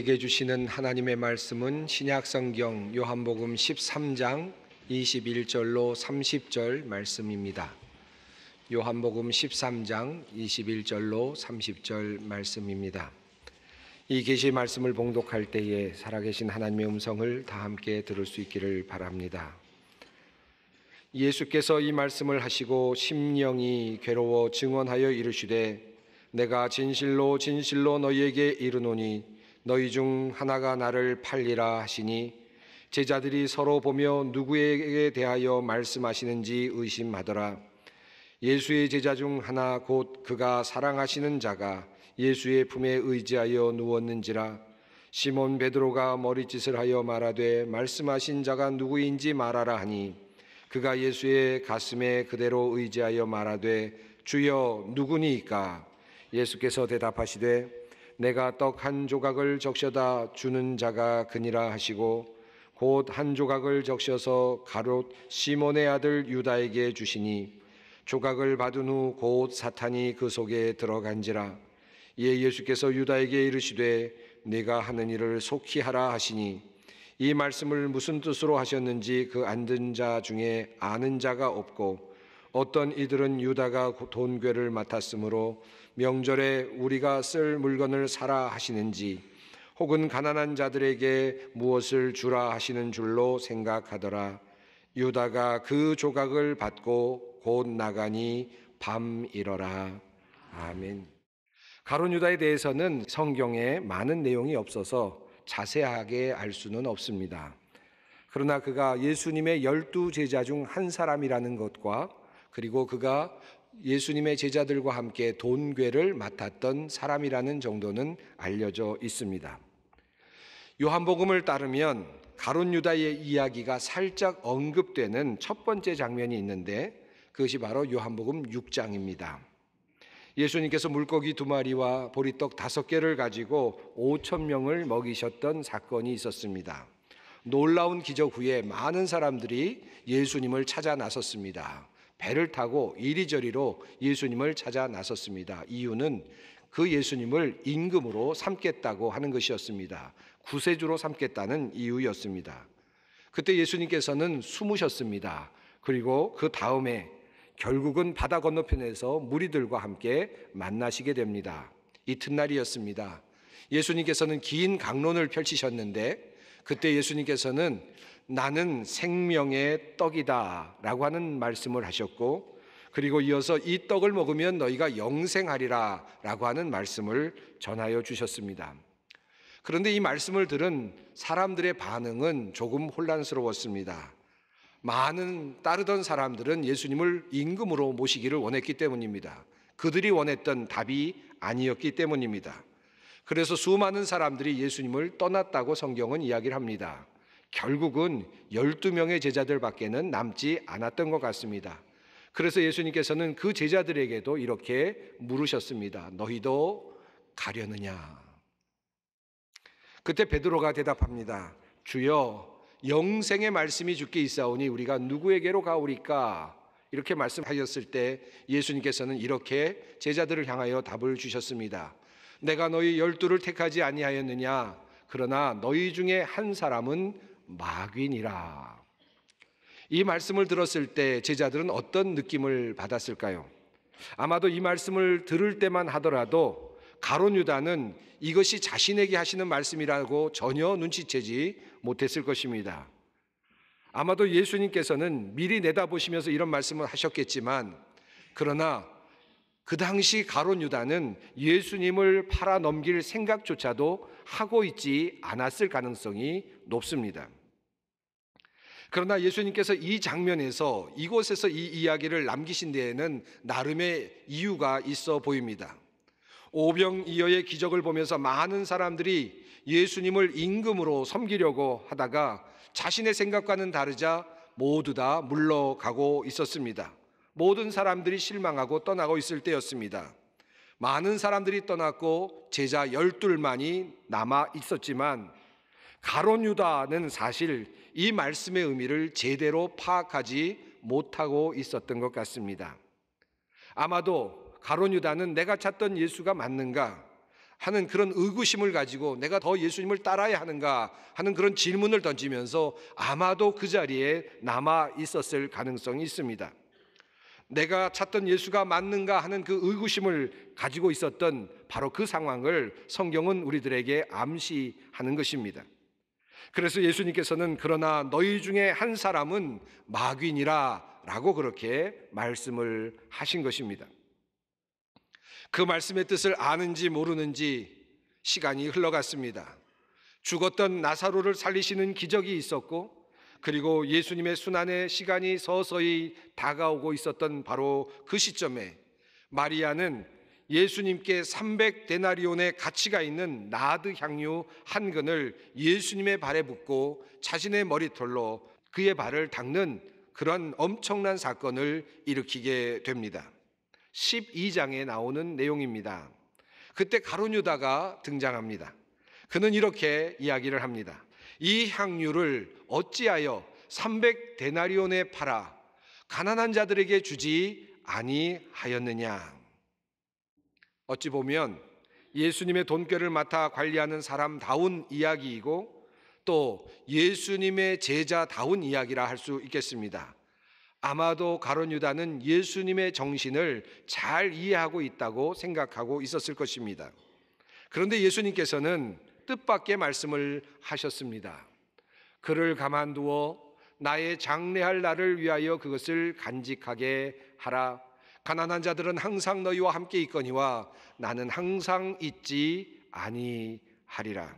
우리에게 주시는 하나님의 말씀은 신약성경 요한복음 13장 21절로 30절 말씀입니다. 요한복음 13장 21절로 30절 말씀입니다. 이 계시 말씀을 봉독할 때에 살아계신 하나님의 음성을 다 함께 들을 수 있기를 바랍니다. 예수께서 이 말씀을 하시고 심령이 괴로워 증언하여 이르시되 내가 진실로 진실로 너희에게 이르노니 너희 중 하나가 나를 팔리라 하시니 제자들이 서로 보며 누구에게 대하여 말씀하시는지 의심하더라. 예수의 제자 중 하나 곧 그가 사랑하시는 자가 예수의 품에 의지하여 누웠는지라 시몬 베드로가 머리짓을 하여 말하되 말씀하신 자가 누구인지 말하라 하니 그가 예수의 가슴에 그대로 의지하여 말하되 주여 누구니까 예수께서 대답하시되 내가 떡 한 조각을 적셔다 주는 자가 그니라 하시고 곧 한 조각을 적셔서 가롯 시몬의 아들 유다에게 주시니 조각을 받은 후 곧 사탄이 그 속에 들어간지라 이에 예수께서 유다에게 이르시되 네가 하는 일을 속히 하라 하시니 이 말씀을 무슨 뜻으로 하셨는지 그 앉은 자 중에 아는 자가 없고 어떤 이들은 유다가 돈궤를 맡았으므로 명절에 우리가 쓸 물건을 사라 하시는지 혹은 가난한 자들에게 무엇을 주라 하시는 줄로 생각하더라. 유다가 그 조각을 받고 곧 나가니 밤이러라. 아멘. 가론 유다에 대해서는 성경에 많은 내용이 없어서 자세하게 알 수는 없습니다. 그러나 그가 예수님의 열두 제자 중 한 사람이라는 것과 그리고 그가 예수님의 제자들과 함께 돈궤를 맡았던 사람이라는 정도는 알려져 있습니다. 요한복음을 따르면 가론 유다의 이야기가 살짝 언급되는 첫 번째 장면이 있는데 그것이 바로 요한복음 6장입니다. 예수님께서 물고기 두 마리와 보리떡 다섯 개를 가지고 5천 명을 먹이셨던 사건이 있었습니다. 놀라운 기적 후에 많은 사람들이 예수님을 찾아 나섰습니다. 배를 타고 이리저리로 예수님을 찾아 나섰습니다. 이유는 그 예수님을 임금으로 삼겠다고 하는 것이었습니다. 구세주로 삼겠다는 이유였습니다. 그때 예수님께서는 숨으셨습니다. 그리고 그 다음에 결국은 바다 건너편에서 무리들과 함께 만나시게 됩니다. 이튿날이었습니다. 예수님께서는 긴 강론을 펼치셨는데 그때 예수님께서는 나는 생명의 떡이다 라고 하는 말씀을 하셨고 그리고 이어서 이 떡을 먹으면 너희가 영생하리라 라고 하는 말씀을 전하여 주셨습니다. 그런데 이 말씀을 들은 사람들의 반응은 조금 혼란스러웠습니다. 많은 따르던 사람들은 예수님을 임금으로 모시기를 원했기 때문입니다. 그들이 원했던 답이 아니었기 때문입니다. 그래서 수많은 사람들이 예수님을 떠났다고 성경은 이야기를 합니다. 결국은 12명의 제자들밖에는 남지 않았던 것 같습니다. 그래서 예수님께서는 그 제자들에게도 이렇게 물으셨습니다. 너희도 가려느냐? 그때 베드로가 대답합니다. 주여 영생의 말씀이 주께 있사오니 우리가 누구에게로 가오리까? 이렇게 말씀하셨을 때 예수님께서는 이렇게 제자들을 향하여 답을 주셨습니다. 내가 너희 열두를 택하지 아니하였느냐? 그러나 너희 중에 한 사람은 마귀니라. 이 말씀을 들었을 때 제자들은 어떤 느낌을 받았을까요? 아마도 이 말씀을 들을 때만 하더라도 가론 유다는 이것이 자신에게 하시는 말씀이라고 전혀 눈치채지 못했을 것입니다. 아마도 예수님께서는 미리 내다보시면서 이런 말씀을 하셨겠지만 그러나 그 당시 가론 유다는 예수님을 팔아 넘길 생각조차도 하고 있지 않았을 가능성이 높습니다. 그러나 예수님께서 이 장면에서 이곳에서 이 이야기를 남기신 데에는 나름의 이유가 있어 보입니다. 오병이어의 기적을 보면서 많은 사람들이 예수님을 임금으로 섬기려고 하다가 자신의 생각과는 다르자 모두 다 물러가고 있었습니다. 모든 사람들이 실망하고 떠나고 있을 때였습니다. 많은 사람들이 떠났고 제자 열둘만이 남아 있었지만 가론 유다는 사실 이 말씀의 의미를 제대로 파악하지 못하고 있었던 것 같습니다. 아마도 가론유다는 내가 찾던 예수가 맞는가 하는 그런 의구심을 가지고 내가 더 예수님을 따라야 하는가 하는 그런 질문을 던지면서 아마도 그 자리에 남아 있었을 가능성이 있습니다. 내가 찾던 예수가 맞는가 하는 그 의구심을 가지고 있었던 바로 그 상황을 성경은 우리들에게 암시하는 것입니다. 그래서 예수님께서는 그러나 너희 중에 한 사람은 마귀니라 라고 그렇게 말씀을 하신 것입니다. 그 말씀의 뜻을 아는지 모르는지 시간이 흘러갔습니다. 죽었던 나사로를 살리시는 기적이 있었고 그리고 예수님의 순환의 시간이 서서히 다가오고 있었던 바로 그 시점에 마리아는 예수님께 300데나리온의 가치가 있는 나드 향유 한 근을 예수님의 발에 붓고 자신의 머리털로 그의 발을 닦는 그런 엄청난 사건을 일으키게 됩니다. 12장에 나오는 내용입니다. 그때 가로뉴다가 등장합니다. 그는 이렇게 이야기를 합니다. 이 향유를 어찌하여 300데나리온에 팔아 가난한 자들에게 주지 아니하였느냐. 어찌 보면 예수님의 돈결을 맡아 관리하는 사람다운 이야기이고 또 예수님의 제자다운 이야기라 할 수 있겠습니다. 아마도 가론 유다는 예수님의 정신을 잘 이해하고 있다고 생각하고 있었을 것입니다. 그런데 예수님께서는 뜻밖의 말씀을 하셨습니다. 그를 가만두어 나의 장래할 날을 위하여 그것을 간직하게 하라 가난한 자들은 항상 너희와 함께 있거니와 나는 항상 있지 아니하리라.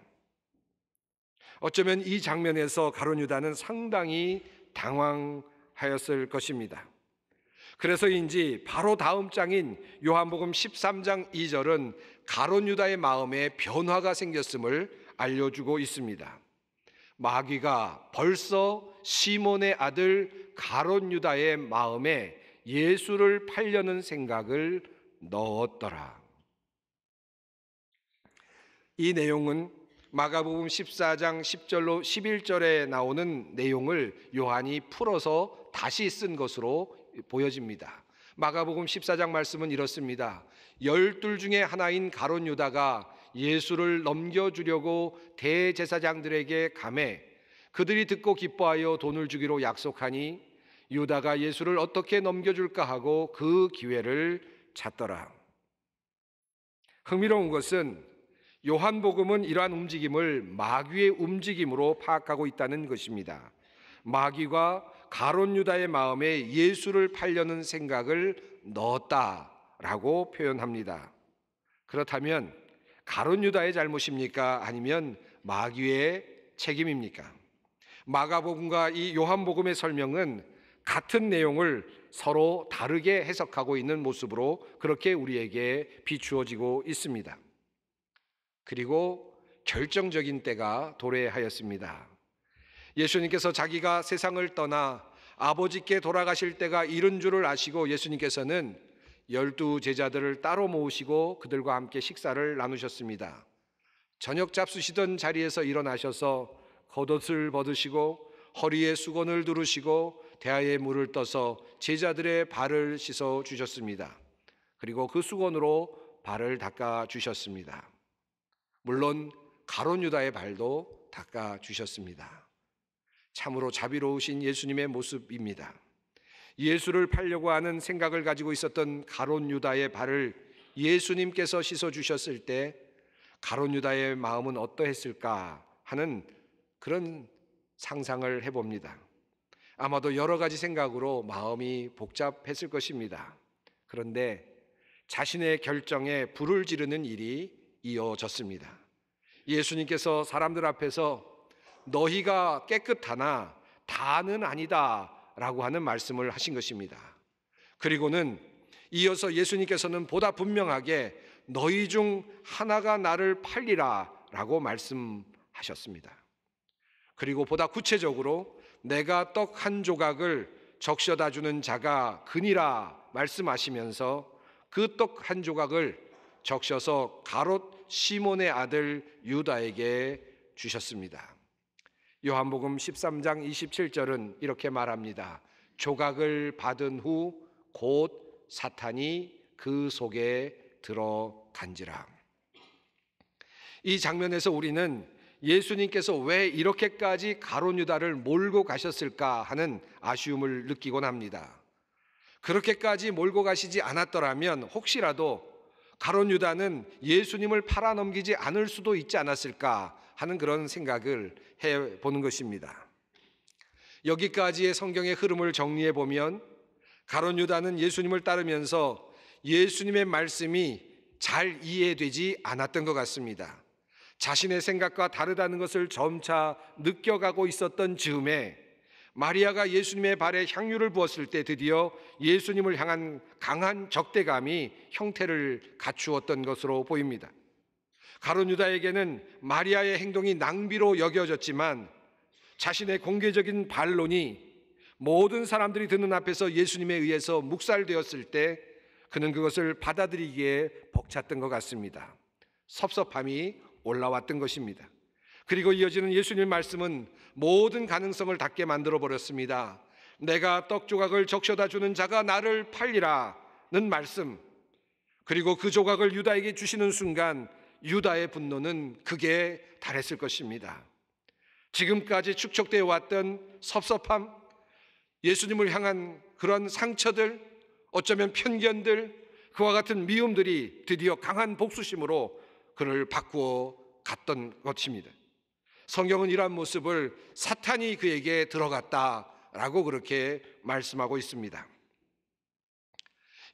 어쩌면 이 장면에서 가론 유다는 상당히 당황하였을 것입니다. 그래서인지 바로 다음 장인 요한복음 13장 2절은 가론 유다의 마음에 변화가 생겼음을 알려주고 있습니다. 마귀가 벌써 시몬의 아들 가론 유다의 마음에 예수를 팔려는 생각을 넣었더라. 이 내용은 마가복음 14장 10절로 11절에 나오는 내용을 요한이 풀어서 다시 쓴 것으로 보여집니다. 마가복음 14장 말씀은 이렇습니다. 열둘 중에 하나인 가론 유다가 예수를 넘겨주려고 대제사장들에게 감해 그들이 듣고 기뻐하여 돈을 주기로 약속하니 유다가 예수를 어떻게 넘겨줄까 하고 그 기회를 찾더라. 흥미로운 것은 요한복음은 이러한 움직임을 마귀의 움직임으로 파악하고 있다는 것입니다. 마귀가 가론 유다의 마음에 예수를 팔려는 생각을 넣었다라고 표현합니다. 그렇다면 가론 유다의 잘못입니까? 아니면 마귀의 책임입니까? 마가복음과 이 요한복음의 설명은 같은 내용을 서로 다르게 해석하고 있는 모습으로 그렇게 우리에게 비추어지고 있습니다. 그리고 결정적인 때가 도래하였습니다. 예수님께서 자기가 세상을 떠나 아버지께 돌아가실 때가 이른 줄을 아시고 예수님께서는 열두 제자들을 따로 모으시고 그들과 함께 식사를 나누셨습니다. 저녁 잡수시던 자리에서 일어나셔서 겉옷을 벗으시고 허리에 수건을 두르시고 대하에 물을 떠서 제자들의 발을 씻어 주셨습니다. 그리고 그 수건으로 발을 닦아 주셨습니다. 물론 가론 유다의 발도 닦아 주셨습니다. 참으로 자비로우신 예수님의 모습입니다. 예수를 팔려고 하는 생각을 가지고 있었던 가론 유다의 발을 예수님께서 씻어 주셨을 때 가론 유다의 마음은 어떠했을까 하는 그런 상상을 해봅니다. 아마도 여러 가지 생각으로 마음이 복잡했을 것입니다. 그런데 자신의 결정에 불을 지르는 일이 이어졌습니다. 예수님께서 사람들 앞에서 너희가 깨끗하나 다는 아니다 라고 하는 말씀을 하신 것입니다. 그리고는 이어서 예수님께서는 보다 분명하게 너희 중 하나가 나를 팔리라 라고 말씀하셨습니다. 그리고 보다 구체적으로 내가 떡 한 조각을 적셔다 주는 자가 그니라 말씀하시면서 그 떡 한 조각을 적셔서 가롯 시몬의 아들 유다에게 주셨습니다. 요한복음 13장 27절은 이렇게 말합니다. 조각을 받은 후 곧 사탄이 그 속에 들어간지라. 이 장면에서 우리는 예수님께서 왜 이렇게까지 가론 유다를 몰고 가셨을까 하는 아쉬움을 느끼곤 합니다. 그렇게까지 몰고 가시지 않았더라면 혹시라도 가론 유다는 예수님을 팔아넘기지 않을 수도 있지 않았을까 하는 그런 생각을 해 보는 것입니다. 여기까지의 성경의 흐름을 정리해 보면 가론 유다는 예수님을 따르면서 예수님의 말씀이 잘 이해되지 않았던 것 같습니다. 자신의 생각과 다르다는 것을 점차 느껴가고 있었던 즈음에 마리아가 예수님의 발에 향유를 부었을 때 드디어 예수님을 향한 강한 적대감이 형태를 갖추었던 것으로 보입니다. 가론 유다에게는 마리아의 행동이 낭비로 여겨졌지만 자신의 공개적인 반론이 모든 사람들이 듣는 앞에서 예수님에 의해서 묵살되었을 때 그는 그것을 받아들이기에 벅찼던 것 같습니다. 섭섭함이 올라왔던 것입니다. 그리고 이어지는 예수님의 말씀은 모든 가능성을 닫게 만들어 버렸습니다. 내가 떡 조각을 적셔다 주는 자가 나를 팔리라는 말씀. 그리고 그 조각을 유다에게 주시는 순간 유다의 분노는 극에 달했을 것입니다. 지금까지 축적되어 왔던 섭섭함, 예수님을 향한 그런 상처들, 어쩌면 편견들, 그와 같은 미움들이 드디어 강한 복수심으로 그를 바꾸어 갔던 것입니다. 성경은 이러한 모습을 사탄이 그에게 들어갔다라고 그렇게 말씀하고 있습니다.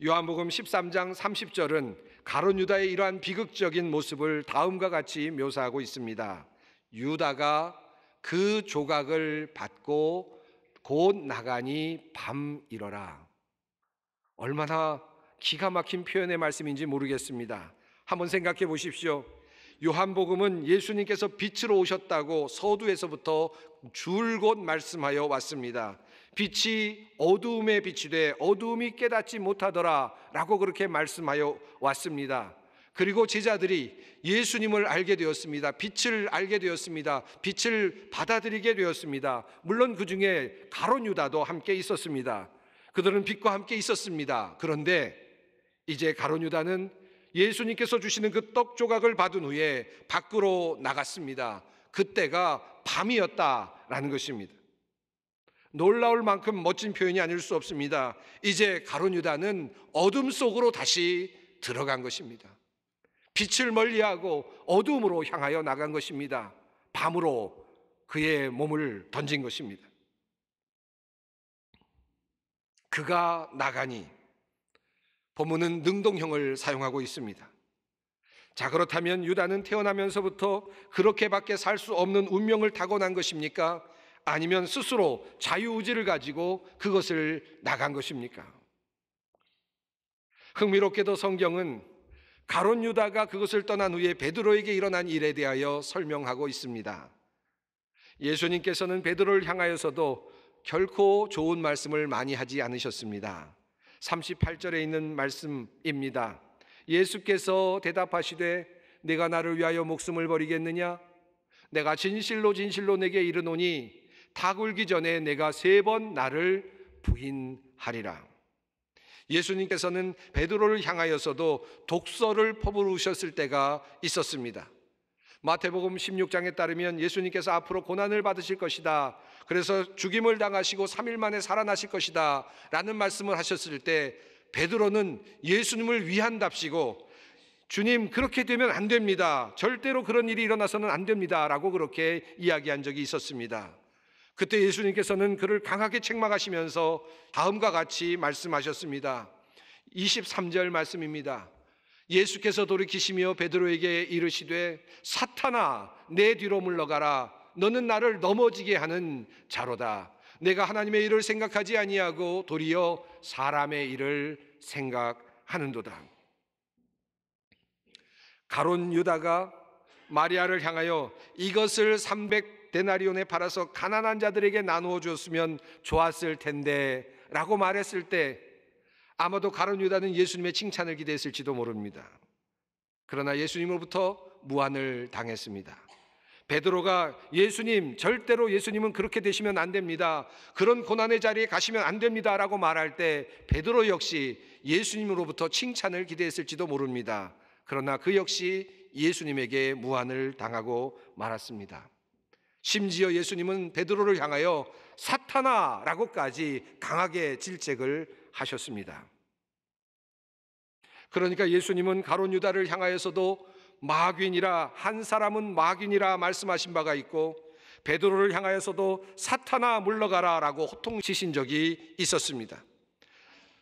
요한복음 13장 30절은 가론 유다의 이러한 비극적인 모습을 다음과 같이 묘사하고 있습니다. 유다가 그 조각을 받고 곧 나가니 밤 일어라. 얼마나 기가 막힌 표현의 말씀인지 모르겠습니다. 한번 생각해 보십시오. 요한복음은 예수님께서 빛으로 오셨다고 서두에서부터 줄곧 말씀하여 왔습니다. 빛이 어두움에 비치되 어두움이 깨닫지 못하더라 라고 그렇게 말씀하여 왔습니다. 그리고 제자들이 예수님을 알게 되었습니다. 빛을 알게 되었습니다. 빛을 받아들이게 되었습니다. 물론 그 중에 가론 유다도 함께 있었습니다. 그들은 빛과 함께 있었습니다. 그런데 이제 가론 유다는 예수님께서 주시는 그 떡 조각을 받은 후에 밖으로 나갔습니다. 그때가 밤이었다라는 것입니다. 놀라울 만큼 멋진 표현이 아닐 수 없습니다. 이제 가론 유다는 어둠 속으로 다시 들어간 것입니다. 빛을 멀리하고 어둠으로 향하여 나간 것입니다. 밤으로 그의 몸을 던진 것입니다. 그가 나가니 본문은 능동형을 사용하고 있습니다. 자, 그렇다면 유다는 태어나면서부터 그렇게밖에 살 수 없는 운명을 타고난 것입니까? 아니면 스스로 자유의지를 가지고 그것을 나간 것입니까? 흥미롭게도 성경은 가론 유다가 그것을 떠난 후에 베드로에게 일어난 일에 대하여 설명하고 있습니다. 예수님께서는 베드로를 향하여서도 결코 좋은 말씀을 많이 하지 않으셨습니다. 38절에 있는 말씀입니다. 예수께서 대답하시되 내가 나를 위하여 목숨을 버리겠느냐 내가 진실로 진실로 내게 이르노니 닭 울기 전에 내가 세 번 나를 부인하리라. 예수님께서는 베드로를 향하여서도 독서를 퍼부으셨을 때가 있었습니다. 마태복음 16장에 따르면 예수님께서 앞으로 고난을 받으실 것이다. 그래서 죽임을 당하시고 3일 만에 살아나실 것이다. 라는 말씀을 하셨을 때 베드로는 예수님을 위한답시고 주님, 그렇게 되면 안 됩니다. 절대로 그런 일이 일어나서는 안 됩니다. 라고 그렇게 이야기한 적이 있었습니다. 그때 예수님께서는 그를 강하게 책망하시면서 다음과 같이 말씀하셨습니다. 23절 말씀입니다. 예수께서 돌이키시며 베드로에게 이르시되 사탄아 내 뒤로 물러가라 너는 나를 넘어지게 하는 자로다. 내가 하나님의 일을 생각하지 아니하고 도리어 사람의 일을 생각하는도다. 가론 유다가 마리아를 향하여 이것을 300 데나리온에 팔아서 가난한 자들에게 나누어 주었으면 좋았을 텐데 라고 말했을 때 아마도 가론 유다는 예수님의 칭찬을 기대했을지도 모릅니다. 그러나 예수님으로부터 무한을 당했습니다. 베드로가 예수님 절대로 예수님은 그렇게 되시면 안 됩니다. 그런 고난의 자리에 가시면 안 됩니다라고 말할 때 베드로 역시 예수님으로부터 칭찬을 기대했을지도 모릅니다. 그러나 그 역시 예수님에게 무한을 당하고 말았습니다. 심지어 예수님은 베드로를 향하여 사탄아라고까지 강하게 질책을 하셨습니다. 그러니까 예수님은 가론 유다를 향하여서도 마귀니라 한 사람은 마귀니라 말씀하신 바가 있고 베드로를 향하여서도 사탄아 물러가라라고 호통치신 적이 있었습니다.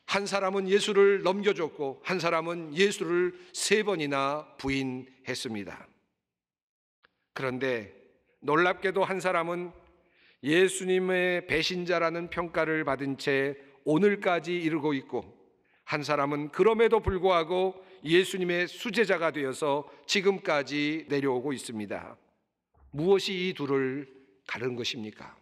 한 사람은 예수를 넘겨줬고 한 사람은 예수를 세 번이나 부인했습니다. 그런데 놀랍게도 한 사람은 예수님의 배신자라는 평가를 받은 채 오늘까지 이르고 있고 한 사람은 그럼에도 불구하고 예수님의 수제자가 되어서 지금까지 내려오고 있습니다. 무엇이 이 둘을 가른 것입니까?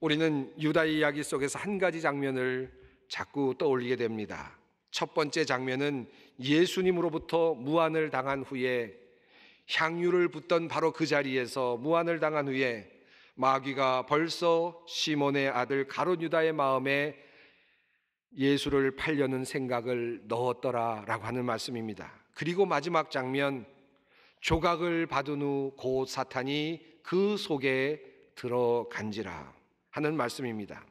우리는 유다 이야기 속에서 한 가지 장면을 자꾸 떠올리게 됩니다. 첫 번째 장면은 예수님으로부터 무안을 당한 후에 향유를 붓던 바로 그 자리에서 무안을 당한 후에 마귀가 벌써 시몬의 아들 가롯 유다의 마음에 예수를 팔려는 생각을 넣었더라 라고 하는 말씀입니다. 그리고 마지막 장면, 조각을 받은 후 곧 사탄이 그 속에 들어간지라 하는 말씀입니다.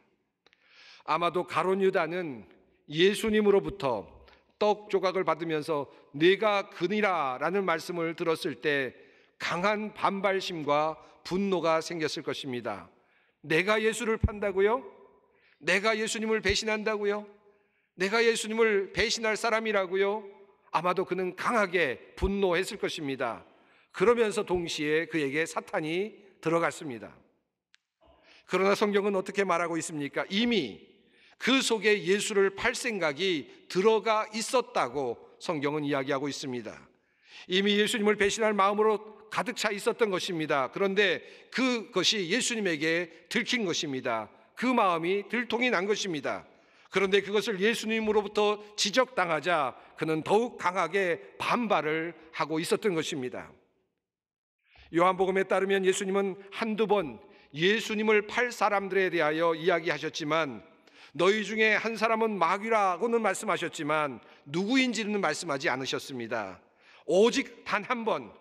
아마도 가론 유다는 예수님으로부터 떡 조각을 받으면서 내가 그니라라는 말씀을 들었을 때 강한 반발심과 분노가 생겼을 것입니다. 내가 예수를 판다고요? 내가 예수님을 배신한다고요? 내가 예수님을 배신할 사람이라고요? 아마도 그는 강하게 분노했을 것입니다. 그러면서 동시에 그에게 사탄이 들어갔습니다. 그러나 성경은 어떻게 말하고 있습니까? 이미 그 속에 예수를 팔 생각이 들어가 있었다고 성경은 이야기하고 있습니다. 이미 예수님을 배신할 마음으로 가득 차 있었던 것입니다. 그런데 그것이 예수님에게 들킨 것입니다. 그 마음이 들통이 난 것입니다. 그런데 그것을 예수님으로부터 지적당하자 그는 더욱 강하게 반발을 하고 있었던 것입니다. 요한복음에 따르면 예수님은 한두 번 예수님을 팔 사람들에 대하여 이야기하셨지만 너희 중에 한 사람은 마귀라고는 말씀하셨지만 누구인지는 말씀하지 않으셨습니다. 오직 단 한 번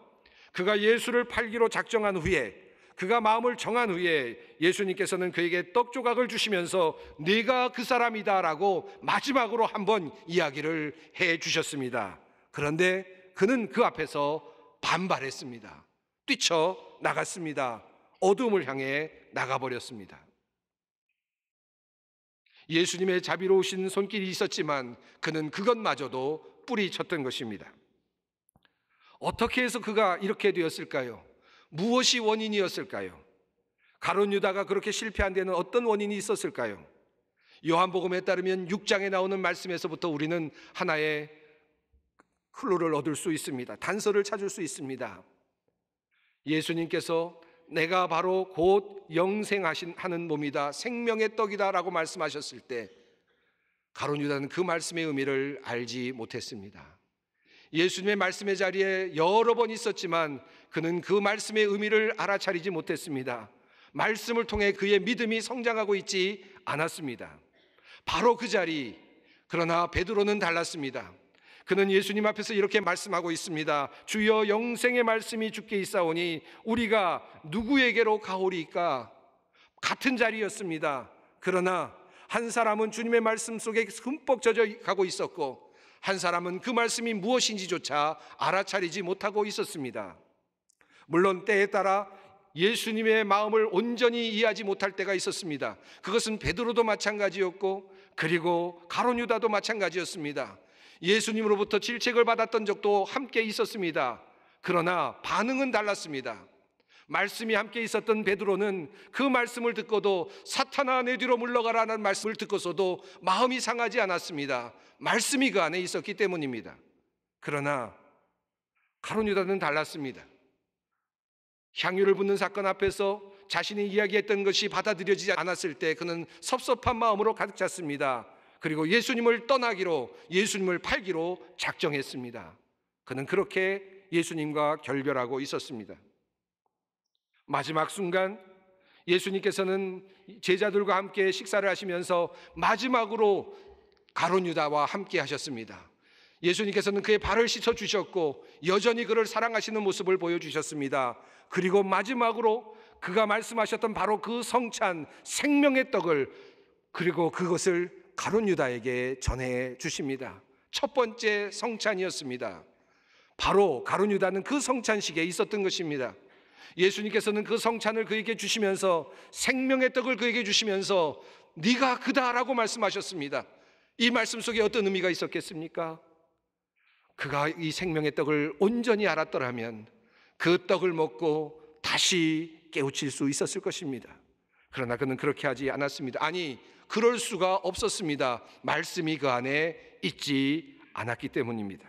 그가 예수를 팔기로 작정한 후에 그가 마음을 정한 후에 예수님께서는 그에게 떡 조각을 주시면서 네가 그 사람이다라고 마지막으로 한번 이야기를 해 주셨습니다. 그런데 그는 그 앞에서 반발했습니다. 뛰쳐 나갔습니다. 어둠을 향해 나가버렸습니다. 예수님의 자비로우신 손길이 있었지만 그는 그것마저도 뿌리쳤던 것입니다. 어떻게 해서 그가 이렇게 되었을까요? 무엇이 원인이었을까요? 가론 유다가 그렇게 실패한 데는 어떤 원인이 있었을까요? 요한복음에 따르면 6장에 나오는 말씀에서부터 우리는 하나의 클로를 얻을 수 있습니다. 단서를 찾을 수 있습니다. 예수님께서 내가 바로 곧 영생하신 하는 몸이다. 생명의 떡이다라고 말씀하셨을 때 가론 유다는 그 말씀의 의미를 알지 못했습니다. 예수님의 말씀의 자리에 여러 번 있었지만 그는 그 말씀의 의미를 알아차리지 못했습니다. 말씀을 통해 그의 믿음이 성장하고 있지 않았습니다. 바로 그 자리. 그러나 베드로는 달랐습니다. 그는 예수님 앞에서 이렇게 말씀하고 있습니다. 주여 영생의 말씀이 주께 있사오니 우리가 누구에게로 가오리까? 같은 자리였습니다. 그러나 한 사람은 주님의 말씀 속에 흠뻑 젖어 가고 있었고 한 사람은 그 말씀이 무엇인지조차 알아차리지 못하고 있었습니다. 물론 때에 따라 예수님의 마음을 온전히 이해하지 못할 때가 있었습니다. 그것은 베드로도 마찬가지였고 그리고 가론 유다도 마찬가지였습니다. 예수님으로부터 질책을 받았던 적도 함께 있었습니다. 그러나 반응은 달랐습니다. 말씀이 함께 있었던 베드로는 그 말씀을 듣고도 사탄아 내 뒤로 물러가라는 말씀을 듣고서도 마음이 상하지 않았습니다. 말씀이 그 안에 있었기 때문입니다. 그러나 가론유다는 달랐습니다. 향유를 붓는 사건 앞에서 자신이 이야기했던 것이 받아들여지지 않았을 때 그는 섭섭한 마음으로 가득 찼습니다. 그리고 예수님을 떠나기로 예수님을 팔기로 작정했습니다. 그는 그렇게 예수님과 결별하고 있었습니다. 마지막 순간 예수님께서는 제자들과 함께 식사를 하시면서 마지막으로 가론 유다와 함께 하셨습니다. 예수님께서는 그의 발을 씻어 주셨고 여전히 그를 사랑하시는 모습을 보여 주셨습니다. 그리고 마지막으로 그가 말씀하셨던 바로 그 성찬 생명의 떡을 그리고 그것을 가론 유다에게 전해 주십니다. 첫 번째 성찬이었습니다. 바로 가론 유다는 그 성찬식에 있었던 것입니다. 예수님께서는 그 성찬을 그에게 주시면서 생명의 떡을 그에게 주시면서 네가 그다라고 말씀하셨습니다. 이 말씀 속에 어떤 의미가 있었겠습니까? 그가 이 생명의 떡을 온전히 알았더라면 그 떡을 먹고 다시 깨우칠 수 있었을 것입니다. 그러나 그는 그렇게 하지 않았습니다. 아니, 그럴 수가 없었습니다. 말씀이 그 안에 있지 않았기 때문입니다.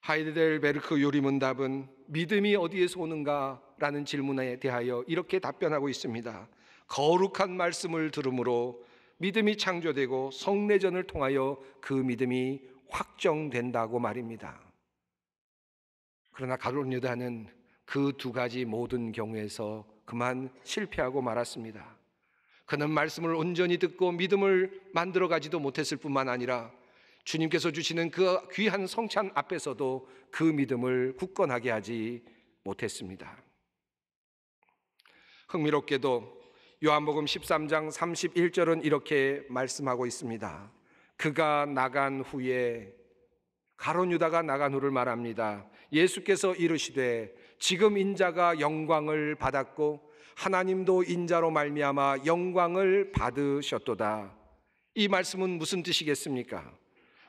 하이데델베르크 요리문답은 믿음이 어디에서 오는가 라는 질문에 대하여 이렇게 답변하고 있습니다. 거룩한 말씀을 들으므로 믿음이 창조되고 성례전을 통하여 그 믿음이 확정된다고 말입니다. 그러나 가롯유다는 그 두 가지 모든 경우에서 그만 실패하고 말았습니다. 그는 말씀을 온전히 듣고 믿음을 만들어 가지도 못했을 뿐만 아니라 주님께서 주시는 그 귀한 성찬 앞에서도 그 믿음을 굳건하게 하지 못했습니다. 흥미롭게도 요한복음 13장 31절은 이렇게 말씀하고 있습니다. 그가 나간 후에 가론 유다가 나간 후를 말합니다. 예수께서 이르시되 지금 인자가 영광을 받았고 하나님도 인자로 말미암아 영광을 받으셨도다. 이 말씀은 무슨 뜻이겠습니까?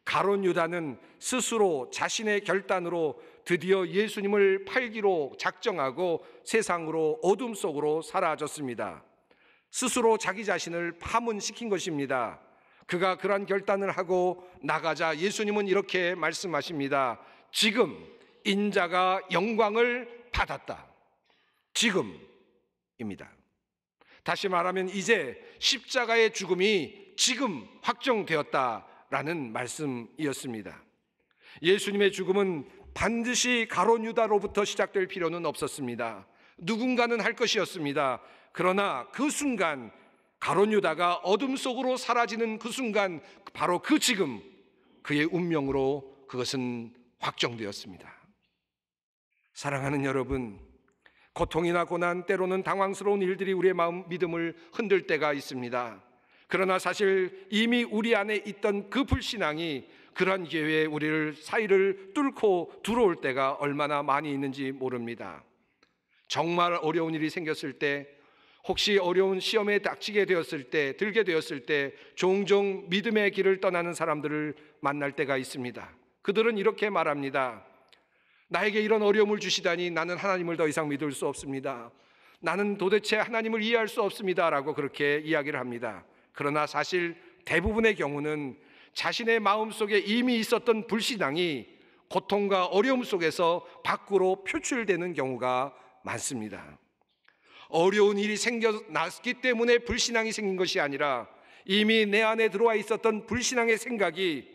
가론 유다는 스스로 자신의 결단으로 드디어 예수님을 팔기로 작정하고 세상으로 어둠 속으로 사라졌습니다. 스스로 자기 자신을 파문시킨 것입니다. 그가 그러 결단을 하고 나가자 예수님은 이렇게 말씀하십니다. 지금 인자가 영광을 받았다. 지금입니다. 다시 말하면 이제 십자가의 죽음이 지금 확정되었다라는 말씀이었습니다. 예수님의 죽음은 반드시 가론 유다로부터 시작될 필요는 없었습니다. 누군가는 할 것이었습니다. 그러나 그 순간 가론 유다가 어둠 속으로 사라지는 그 순간 바로 그 지금 그의 운명으로 그것은 확정되었습니다. 사랑하는 여러분, 고통이나 고난 때로는 당황스러운 일들이 우리의 마음 믿음을 흔들 때가 있습니다. 그러나 사실 이미 우리 안에 있던 그 불신앙이 그러한 기회에 우리를 사이를 뚫고 들어올 때가 얼마나 많이 있는지 모릅니다. 정말 어려운 일이 생겼을 때 혹시 어려운 시험에 닥치게 되었을 때, 들게 되었을 때 종종 믿음의 길을 떠나는 사람들을 만날 때가 있습니다. 그들은 이렇게 말합니다. 나에게 이런 어려움을 주시다니 나는 하나님을 더 이상 믿을 수 없습니다. 나는 도대체 하나님을 이해할 수 없습니다. 라고 그렇게 이야기를 합니다. 그러나 사실 대부분의 경우는 자신의 마음 속에 이미 있었던 불신앙이 고통과 어려움 속에서 밖으로 표출되는 경우가 많습니다. 어려운 일이 생겨났기 때문에 불신앙이 생긴 것이 아니라 이미 내 안에 들어와 있었던 불신앙의 생각이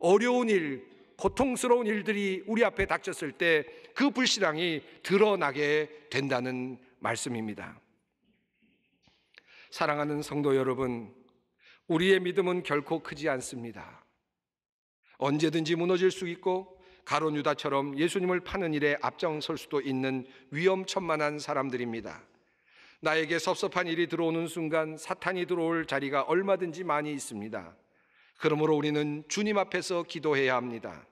어려운 일, 고통스러운 일들이 우리 앞에 닥쳤을 때 그 불신앙이 드러나게 된다는 말씀입니다. 사랑하는 성도 여러분, 우리의 믿음은 결코 크지 않습니다. 언제든지 무너질 수 있고 가론 유다처럼 예수님을 파는 일에 앞장설 수도 있는 위험천만한 사람들입니다. 나에게 섭섭한 일이 들어오는 순간 사탄이 들어올 자리가 얼마든지 많이 있습니다. 그러므로 우리는 주님 앞에서 기도해야 합니다.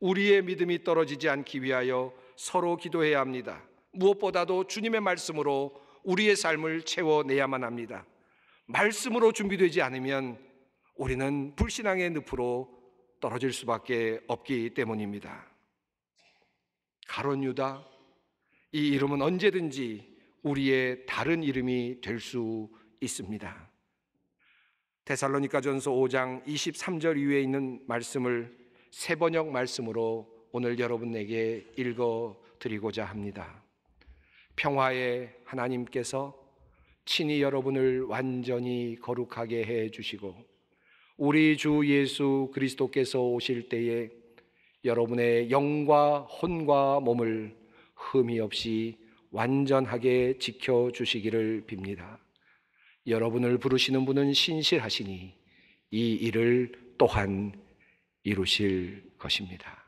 우리의 믿음이 떨어지지 않기 위하여 서로 기도해야 합니다. 무엇보다도 주님의 말씀으로 우리의 삶을 채워내야만 합니다. 말씀으로 준비되지 않으면 우리는 불신앙의 늪으로 떨어질 수밖에 없기 때문입니다. 가론 유다 이 이름은 언제든지 우리의 다른 이름이 될 수 있습니다. 데살로니가전서 5장 23절 이후에 있는 말씀을 세 번역 말씀으로 오늘 여러분에게 읽어 드리고자 합니다. 평화의 하나님께서 친히 여러분을 완전히 거룩하게 해 주시고 우리 주 예수 그리스도께서 오실 때에 여러분의 영과 혼과 몸을 흠이 없이 완전하게 지켜주시기를 빕니다. 여러분을 부르시는 분은 신실하시니 이 일을 또한 이루실 것입니다.